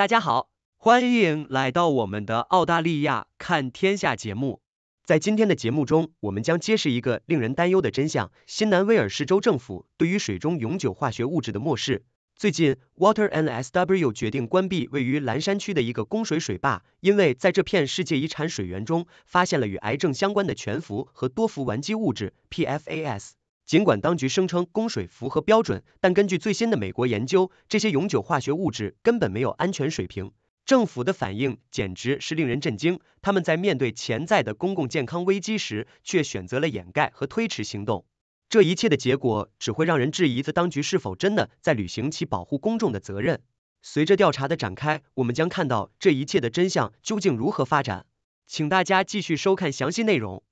大家好，欢迎来到我们的澳大利亚看天下节目。在今天的节目中，我们将揭示一个令人担忧的真相：新南威尔士州政府对于水中永久化学物质的漠视。最近，Water NSW 决定关闭位于蓝山区的一个供水水坝，因为在这片世界遗产水源中发现了与癌症相关的全氟和多氟烷基物质 （PFAS）。尽管当局声称供水符合标准，但根据最新的美国研究，这些永久化学物质根本没有安全水平。政府的反应简直是令人震惊，他们在面对潜在的公共健康危机时，却选择了掩盖和推迟行动。这一切的结果只会让人质疑，自当局是否真的在履行其保护公众的责任。随着调查的展开，我们将看到这一切的真相究竟如何发展。请大家继续收看详细内容。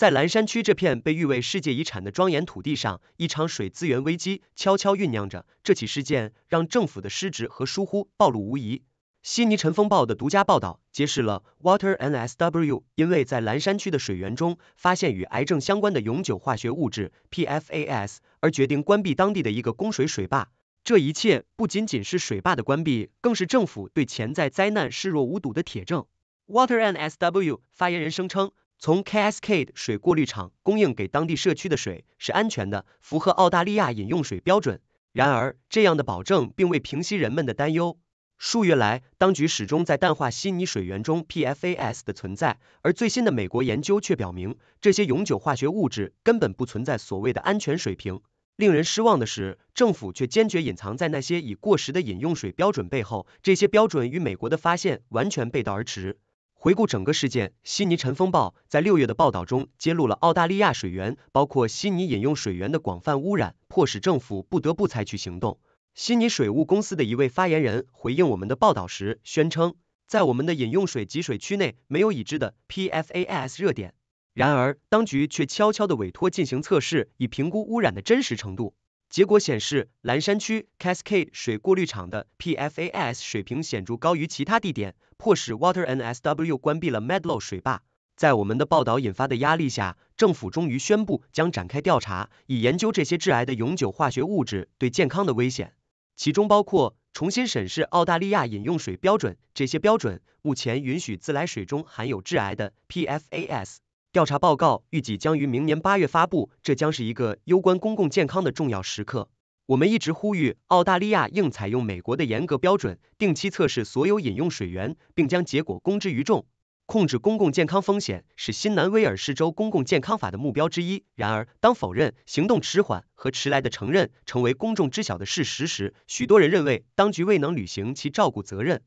在蓝山区这片被誉为世界遗产的庄严土地上，一场水资源危机悄悄酝酿着。这起事件让政府的失职和疏忽暴露无遗。悉尼晨风报的独家报道揭示了，Water NSW 因为在蓝山区的水源中发现与癌症相关的永久化学物质 PFAS，而决定关闭当地的一个供水水坝。这一切不仅仅是水坝的关闭，更是政府对潜在灾难视若无睹的铁证。Water NSW 发言人声称。从 KSK e 水过滤厂供应给当地社区的水是安全的，符合澳大利亚饮用水标准。然而，这样的保证并未平息人们的担忧。数月来，当局始终在淡化悉尼水源中 PFAS 的存在，而最新的美国研究却表明，这些永久化学物质根本不存在所谓的安全水平。令人失望的是，政府却坚决隐藏在那些已过时的饮用水标准背后，这些标准与美国的发现完全背道而驰。回顾整个事件，悉尼尘风暴在六月的报道中揭露了澳大利亚水源，包括悉尼饮用水源的广泛污染，迫使政府不得不采取行动。悉尼水务公司的一位发言人回应我们的报道时宣称，在我们的饮用水集水区内没有已知的 PFAS 热点，然而当局却悄悄地委托进行测试，以评估污染的真实程度。结果显示，蓝山区 Cascade 水过滤厂的 P F A S 水平显著高于其他地点，迫使 Water NSW 关闭了 m e d l o w 水坝。在我们的报道引发的压力下，政府终于宣布将展开调查，以研究这些致癌的永久化学物质对健康的危险，其中包括重新审视澳大利亚饮用水标准。这些标准目前允许自来水中含有致癌的 P F A S。调查报告预计将于明年八月发布，这将是一个攸关公共健康的重要时刻。我们一直呼吁澳大利亚应采用美国的严格标准，定期测试所有饮用水源，并将结果公之于众。控制公共健康风险是新南威尔士州公共健康法的目标之一。然而，当否认、行动迟缓和迟来的承认成为公众知晓的事实时，许多人认为当局未能履行其照顾责任。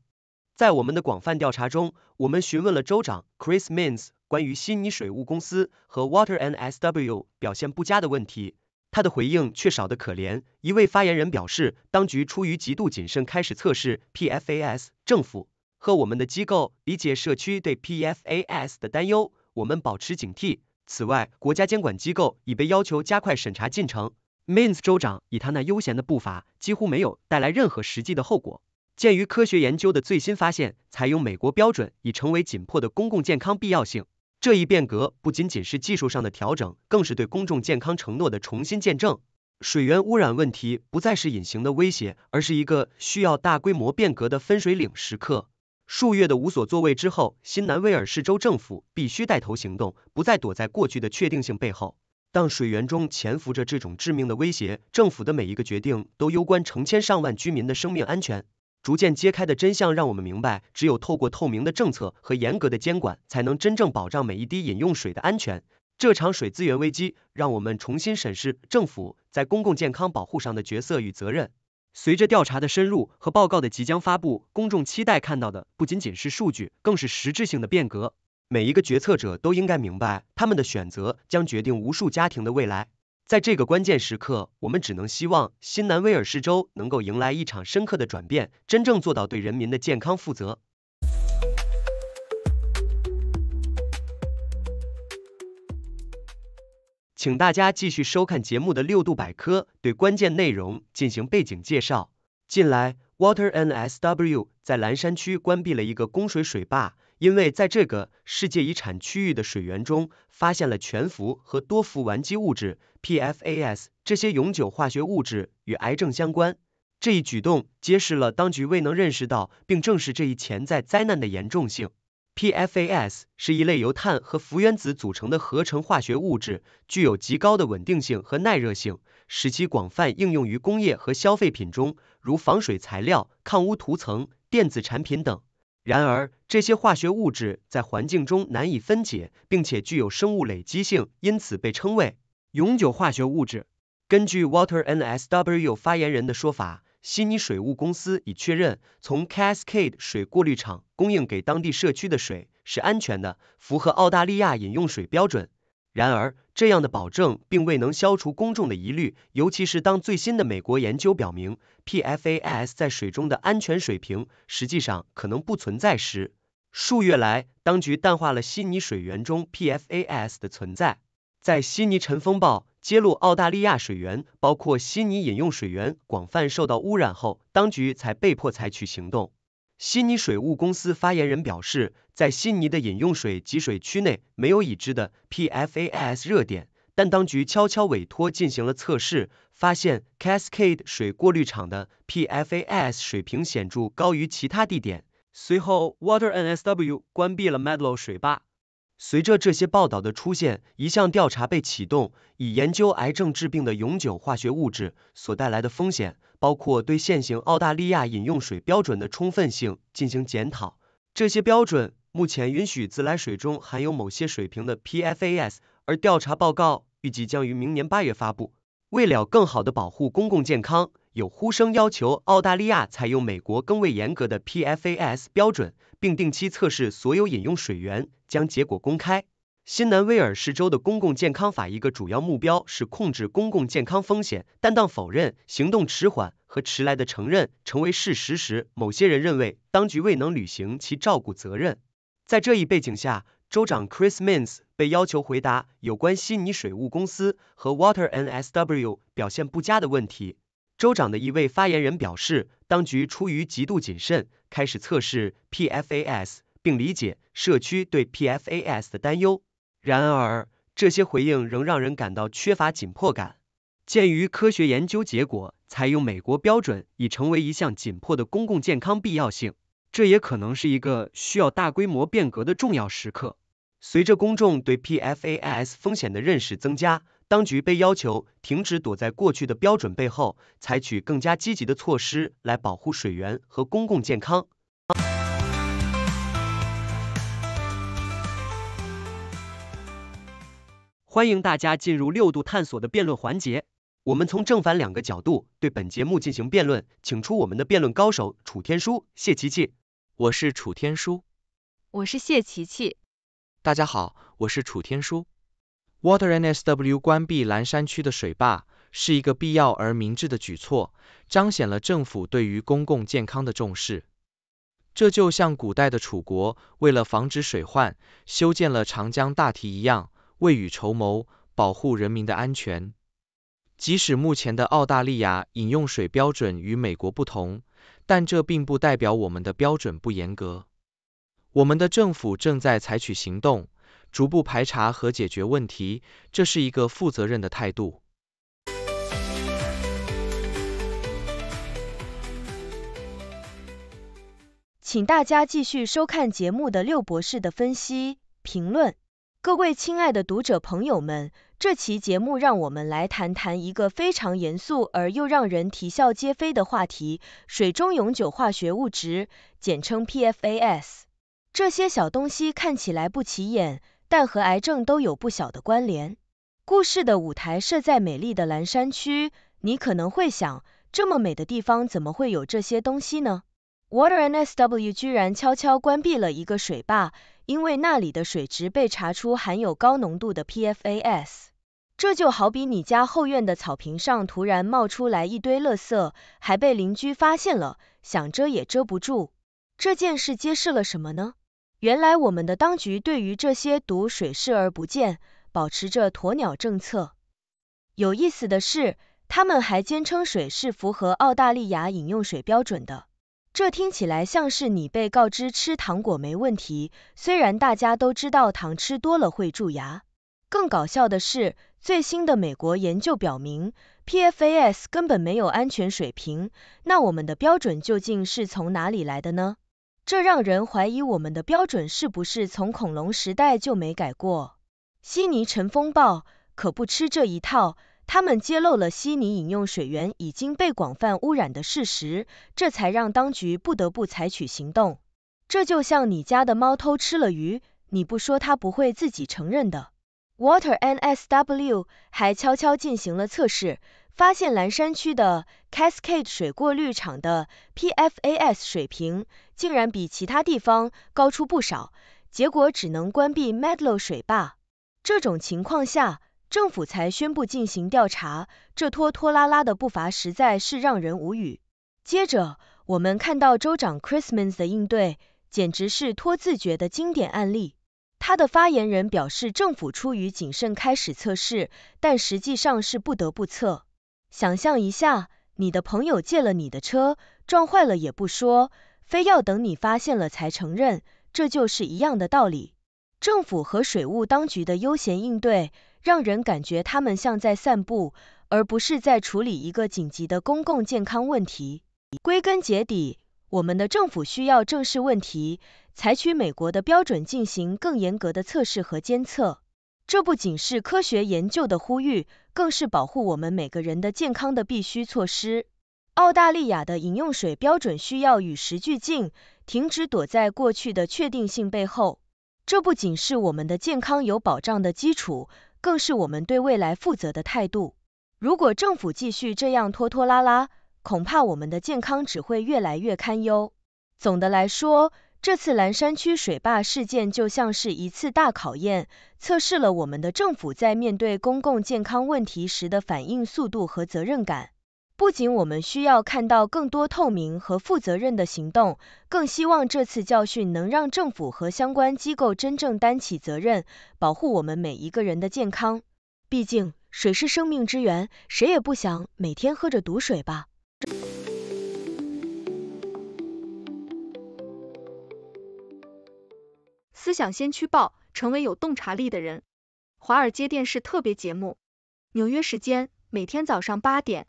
在我们的广泛调查中，我们询问了州长 Chris Minns。关于悉尼水务公司和 Water NSW 表现不佳的问题，他的回应却少得可怜。一位发言人表示，当局出于极度谨慎开始测试 PFAS。政府和我们的机构理解社区对 PFAS 的担忧，我们保持警惕。此外，国家监管机构已被要求加快审查进程。m i n s 州长以他那悠闲的步伐，几乎没有带来任何实际的后果。鉴于科学研究的最新发现，采用美国标准已成为紧迫的公共健康必要性。这一变革不仅仅是技术上的调整，更是对公众健康承诺的重新见证。水源污染问题不再是隐形的威胁，而是一个需要大规模变革的分水岭时刻。数月的无所作为之后，新南威尔士州政府必须带头行动，不再躲在过去的确定性背后。当水源中潜伏着这种致命的威胁，政府的每一个决定都攸关成千上万居民的生命安全。逐渐揭开的真相让我们明白，只有透过透明的政策和严格的监管，才能真正保障每一滴饮用水的安全。这场水资源危机让我们重新审视政府在公共健康保护上的角色与责任。随着调查的深入和报告的即将发布，公众期待看到的不仅仅是数据，更是实质性的变革。每一个决策者都应该明白，他们的选择将决定无数家庭的未来。在这个关键时刻，我们只能希望新南威尔士州能够迎来一场深刻的转变，真正做到对人民的健康负责。请大家继续收看节目的六度百科，对关键内容进行背景介绍。近来，Water NSW 在蓝山区关闭了一个供水水坝。因为在这个世界遗产区域的水源中发现了全氟和多氟烷基物质 （PFAS），这些永久化学物质与癌症相关。这一举动揭示了当局未能认识到并证实这一潜在灾难的严重性。PFAS 是一类由碳和氟原子组成的合成化学物质，具有极高的稳定性和耐热性，使其广泛应用于工业和消费品中，如防水材料、抗污涂层、电子产品等。然而，这些化学物质在环境中难以分解，并且具有生物累积性，因此被称为永久化学物质。根据 Water NSW 发言人的说法，悉尼水务公司已确认，从 Cascade 水过滤厂供应给当地社区的水是安全的，符合澳大利亚饮用水标准。然而，这样的保证并未能消除公众的疑虑，尤其是当最新的美国研究表明，PFAS 在水中的安全水平实际上可能不存在时。数月来，当局淡化了悉尼水源中 PFAS 的存在。在悉尼尘风暴揭露澳大利亚水源，包括悉尼饮用水源广泛受到污染后，当局才被迫采取行动。悉尼水务公司发言人表示，在悉尼的饮用水集水区内没有已知的 PFAS 热点，但当局悄悄委托进行了测试，发现 Cascade 水过滤厂的 PFAS 水平显著高于其他地点。随后，Water NSW 关闭了 m e d d o w 水坝。随着这些报道的出现，一项调查被启动，以研究癌症致病的永久化学物质所带来的风险。包括对现行澳大利亚饮用水标准的充分性进行检讨，这些标准目前允许自来水中含有某些水平的 PFAS，而调查报告预计将于明年八月发布。为了更好的保护公共健康，有呼声要求澳大利亚采用美国更为严格的 PFAS 标准，并定期测试所有饮用水源，将结果公开。新南威尔士州的公共健康法一个主要目标是控制公共健康风险。但当否认、行动迟缓和迟来的承认成为事实时，某些人认为当局未能履行其照顾责任。在这一背景下，州长 Chris Minns 被要求回答有关悉尼水务公司和 Water NSW 表现不佳的问题。州长的一位发言人表示，当局出于极度谨慎开始测试 PFAS，并理解社区对 PFAS 的担忧。然而，这些回应仍让人感到缺乏紧迫感。鉴于科学研究结果采用美国标准已成为一项紧迫的公共健康必要性，这也可能是一个需要大规模变革的重要时刻。随着公众对 PFAS 风险的认识增加，当局被要求停止躲在过去的标准背后，采取更加积极的措施来保护水源和公共健康。欢迎大家进入六度探索的辩论环节，我们从正反两个角度对本节目进行辩论，请出我们的辩论高手楚天舒、谢琪琪。我是楚天舒，我是谢琪琪。大家好，我是楚天舒。Water N S W 关闭蓝山区的水坝是一个必要而明智的举措，彰显了政府对于公共健康的重视。这就像古代的楚国为了防止水患，修建了长江大堤一样。未雨绸缪，保护人民的安全。即使目前的澳大利亚饮用水标准与美国不同，但这并不代表我们的标准不严格。我们的政府正在采取行动，逐步排查和解决问题，这是一个负责任的态度。请大家继续收看节目的六博士的分析评论。各位亲爱的读者朋友们，这期节目让我们来谈谈一个非常严肃而又让人啼笑皆非的话题——水中永久化学物质，简称 PFAS。这些小东西看起来不起眼，但和癌症都有不小的关联。故事的舞台设在美丽的蓝山区，你可能会想，这么美的地方怎么会有这些东西呢？Water NSW 居然悄悄关闭了一个水坝，因为那里的水质被查出含有高浓度的 PFAS。这就好比你家后院的草坪上突然冒出来一堆垃圾，还被邻居发现了，想遮也遮不住。这件事揭示了什么呢？原来我们的当局对于这些毒水视而不见，保持着鸵鸟政策。有意思的是，他们还坚称水是符合澳大利亚饮用水标准的。这听起来像是你被告知吃糖果没问题，虽然大家都知道糖吃多了会蛀牙。更搞笑的是，最新的美国研究表明，P F A S 根本没有安全水平。那我们的标准究竟是从哪里来的呢？这让人怀疑我们的标准是不是从恐龙时代就没改过。悉尼尘风暴可不吃这一套。他们揭露了悉尼饮用水源已经被广泛污染的事实，这才让当局不得不采取行动。这就像你家的猫偷吃了鱼，你不说它不会自己承认的。Water NSW 还悄悄进行了测试，发现蓝山区的 Cascade 水过滤厂的 PFAS 水平竟然比其他地方高出不少，结果只能关闭 m e d l o w 水坝。这种情况下，政府才宣布进行调查，这拖拖拉拉的步伐实在是让人无语。接着，我们看到州长 c h r i s t m a s 的应对，简直是拖字诀的经典案例。他的发言人表示，政府出于谨慎开始测试，但实际上是不得不测。想象一下，你的朋友借了你的车，撞坏了也不说，非要等你发现了才承认，这就是一样的道理。政府和水务当局的悠闲应对。让人感觉他们像在散步，而不是在处理一个紧急的公共健康问题。归根结底，我们的政府需要正视问题，采取美国的标准进行更严格的测试和监测。这不仅是科学研究的呼吁，更是保护我们每个人的健康的必须措施。澳大利亚的饮用水标准需要与时俱进，停止躲在过去的确定性背后。这不仅是我们的健康有保障的基础。更是我们对未来负责的态度。如果政府继续这样拖拖拉拉，恐怕我们的健康只会越来越堪忧。总的来说，这次蓝山区水坝事件就像是一次大考验，测试了我们的政府在面对公共健康问题时的反应速度和责任感。不仅我们需要看到更多透明和负责任的行动，更希望这次教训能让政府和相关机构真正担起责任，保护我们每一个人的健康。毕竟，水是生命之源，谁也不想每天喝着毒水吧。思想先驱报，成为有洞察力的人。华尔街电视特别节目，纽约时间每天早上八点。